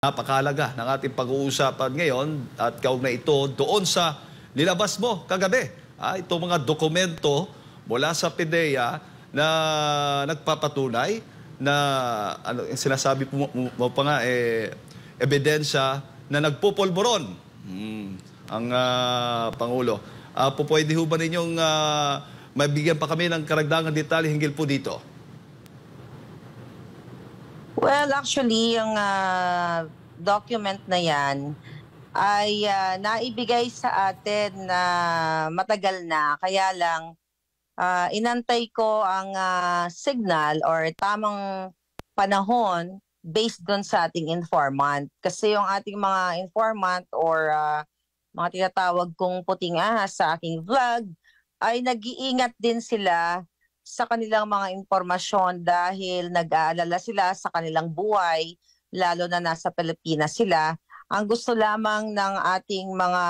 Napakalaga ng ating pag-uusapan ngayon at kaugnay ito doon sa nilabas mo kagabi. Ah, ito mga dokumento mula sa PDEA na nagpapatunay na ano sinasabi po mo pa nga eh, ebidensya na nagpupulburon hmm, ang uh, Pangulo. Ah, po pwede ho ba ninyong uh, mabigyan pa kami ng karagdagang detalye hinggil po dito? Well, actually, yung uh, document na yan ay uh, naibigay sa atin na matagal na. Kaya lang, uh, inantay ko ang uh, signal or tamang panahon based doon sa ating informant. Kasi yung ating mga informant or uh, mga tinatawag kong puting ahas sa aking vlog, ay nag-iingat din sila sa kanilang mga impormasyon dahil nag-aalala sila sa kanilang buhay, lalo na nasa Pilipinas sila. Ang gusto lamang ng ating mga,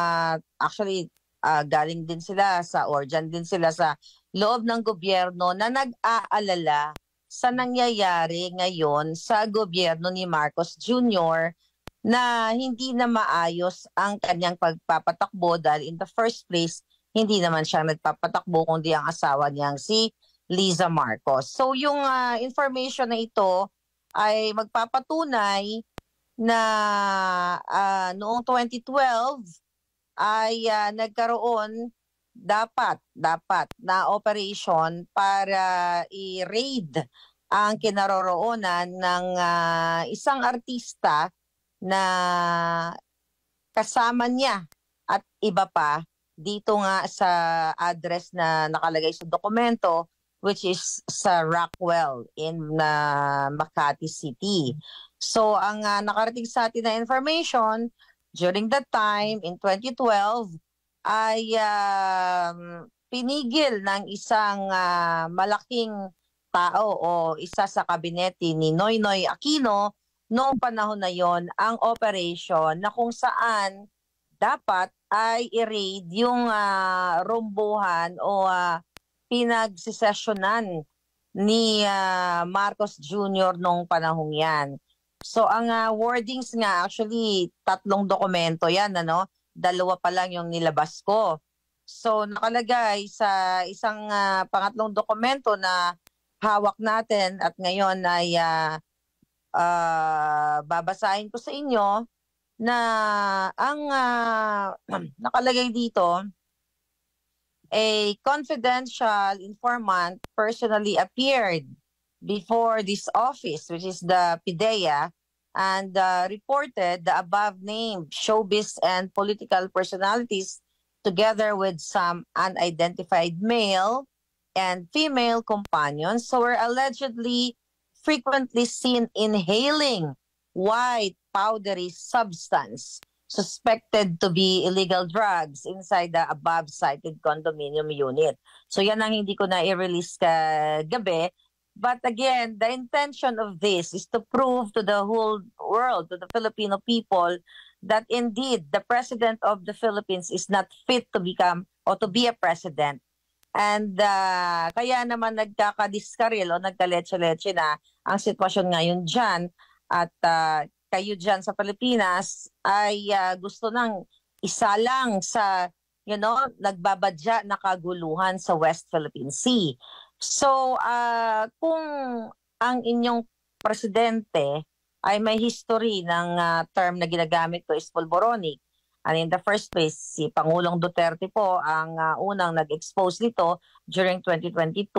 actually uh, galing din sila sa or din sila sa loob ng gobyerno na nag-aalala sa nangyayari ngayon sa gobyerno ni Marcos Jr. na hindi na maayos ang kanyang pagpapatakbo dahil in the first place, hindi naman siya nagpapatakbo kundi ang asawa niyang si Liza Marcos. So yung uh, information na ito ay magpapatunay na uh, noong 2012 ay uh, nagkaroon dapat dapat na operation para i-raid ang kinaroroonan ng uh, isang artista na kasama niya at iba pa dito nga sa address na nakalagay sa dokumento which is sa Rockwell in uh, Makati City. So ang uh, nakarating sa atin na information during that time in 2012 ay uh, pinigil ng isang uh, malaking tao o isa sa kabinete ni Noynoy Aquino noong panahon na yon ang operation na kung saan dapat ay i-raid yung uh, rumbuhan o uh, pinagsisesyonan ni uh, Marcos Jr. nung panahong yan. So ang uh, wordings nga, actually tatlong dokumento yan, ano? dalawa pa lang yung nilabas ko. So nakalagay sa isang uh, pangatlong dokumento na hawak natin at ngayon ay uh, uh, babasahin ko sa inyo na ang uh, nakalagay dito a confidential informant personally appeared before this office, which is the PIDEA, and uh, reported the above named showbiz and political personalities together with some unidentified male and female companions who were allegedly frequently seen inhaling white powdery substance suspected to be illegal drugs inside the above-cited condominium unit. So yan ang hindi ko na i-release kagabi. But again, the intention of this is to prove to the whole world, to the Filipino people, that indeed the president of the Philippines is not fit to become or to be a president. And uh, kaya naman nagkakadiskaril o nagkaleche-leche na ang sitwasyon ngayon dyan. At uh, kayo dyan sa Pilipinas ay uh, gusto ng isa lang sa, you know, nagbabadya na kaguluhan sa West Philippine Sea. So, uh, kung ang inyong presidente ay may history ng uh, term na ginagamit ko is polboronic. And in the first place, si Pangulong Duterte po ang uh, unang nag-expose nito during 2022.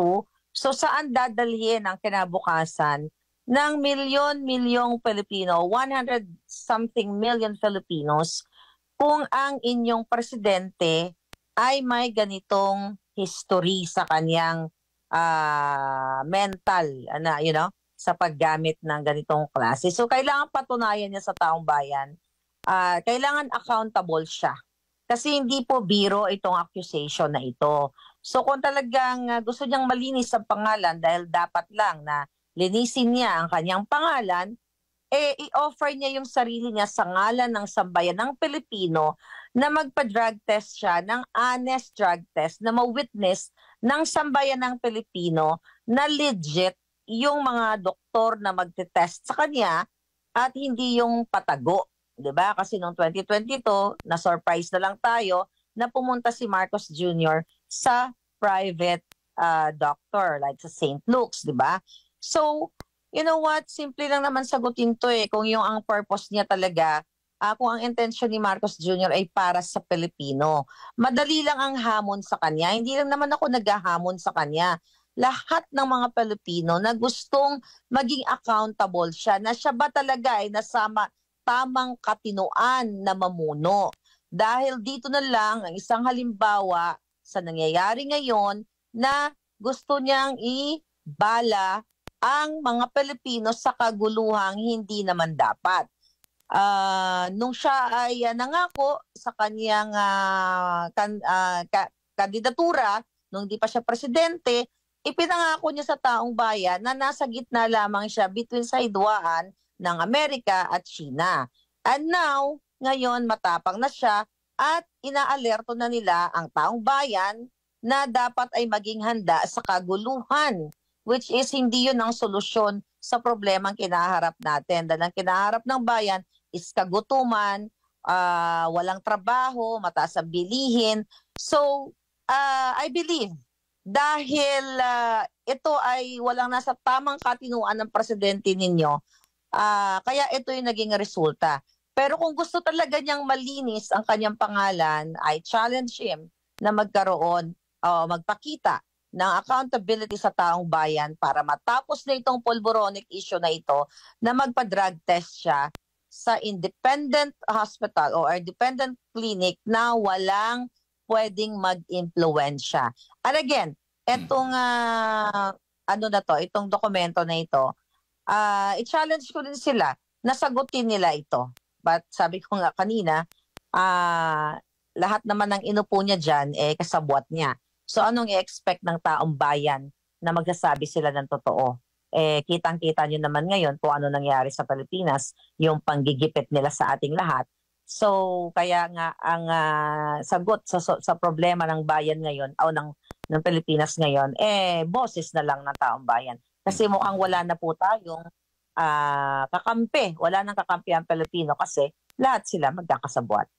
So saan dadalhin ang kinabukasan ng milyon-milyong Pilipino, 100 something million Filipinos, kung ang inyong presidente ay may ganitong history sa kanyang uh, mental, ano, you know, sa paggamit ng ganitong klase. So, kailangan patunayan niya sa taong bayan. Uh, kailangan accountable siya. Kasi hindi po biro itong accusation na ito. So, kung talagang uh, gusto niyang malinis ang pangalan dahil dapat lang na linisin niya ang kanyang pangalan, eh i-offer niya yung sarili niya sa ngalan ng sambayan ng Pilipino na magpa-drug test siya ng honest drug test na ma-witness ng sambayan ng Pilipino na legit yung mga doktor na magte-test sa kanya at hindi yung patago. 'di ba? Kasi noong 2022, na-surprise na lang tayo na pumunta si Marcos Jr. sa private uh, doctor like sa St. Luke's, 'di ba? So, you know what? Simple lang naman sagutin to eh. Kung yung ang purpose niya talaga, uh, kung ang intention ni Marcos Jr. ay para sa Pilipino. Madali lang ang hamon sa kanya. Hindi lang naman ako naghahamon sa kanya. Lahat ng mga Pilipino na gustong maging accountable siya, na siya ba talaga ay nasama tamang katinoan na mamuno. Dahil dito na lang ang isang halimbawa sa nangyayari ngayon na gusto niyang ibala ang mga Pilipino sa kaguluhang hindi naman dapat. Uh, nung siya ay uh, nangako sa kanyang uh, kan, uh, ka, kandidatura, nung di pa siya presidente, ipinangako niya sa taong bayan na nasa gitna lamang siya between sa hidwaan ng Amerika at China. And now, ngayon matapang na siya at inaalerto na nila ang taong bayan na dapat ay maging handa sa kaguluhan which is hindi yun ang solusyon sa problemang kinaharap natin. Dahil ang kinaharap ng bayan is kagutuman, uh, walang trabaho, mataas ang bilihin. So, uh, I believe dahil uh, ito ay walang nasa tamang katinuan ng presidente ninyo, uh, kaya ito yung naging resulta. Pero kung gusto talaga niyang malinis ang kanyang pangalan, I challenge him na magkaroon o uh, magpakita ng accountability sa taong bayan para matapos na itong polboronic issue na ito na magpa-drug test siya sa independent hospital or independent clinic na walang pwedeng mag-impluensya. And again, itong uh, hmm. ah, ano na to, itong dokumento na ito, uh, i-challenge ko din sila na sagutin nila ito. But sabi ko nga kanina, uh, lahat naman ng inupo niya dyan, eh, kasabwat niya. So anong i-expect ng taong bayan na magsasabi sila ng totoo? Eh, kitang-kita nyo naman ngayon kung ano nangyari sa Pilipinas, yung panggigipit nila sa ating lahat. So kaya nga ang uh, sagot sa, sa problema ng bayan ngayon o ng, ng Pilipinas ngayon, eh boses na lang ng taong bayan. Kasi mukhang wala na po tayong uh, kakampi. Wala nang kakampi ang Pilipino kasi lahat sila magkakasabuat.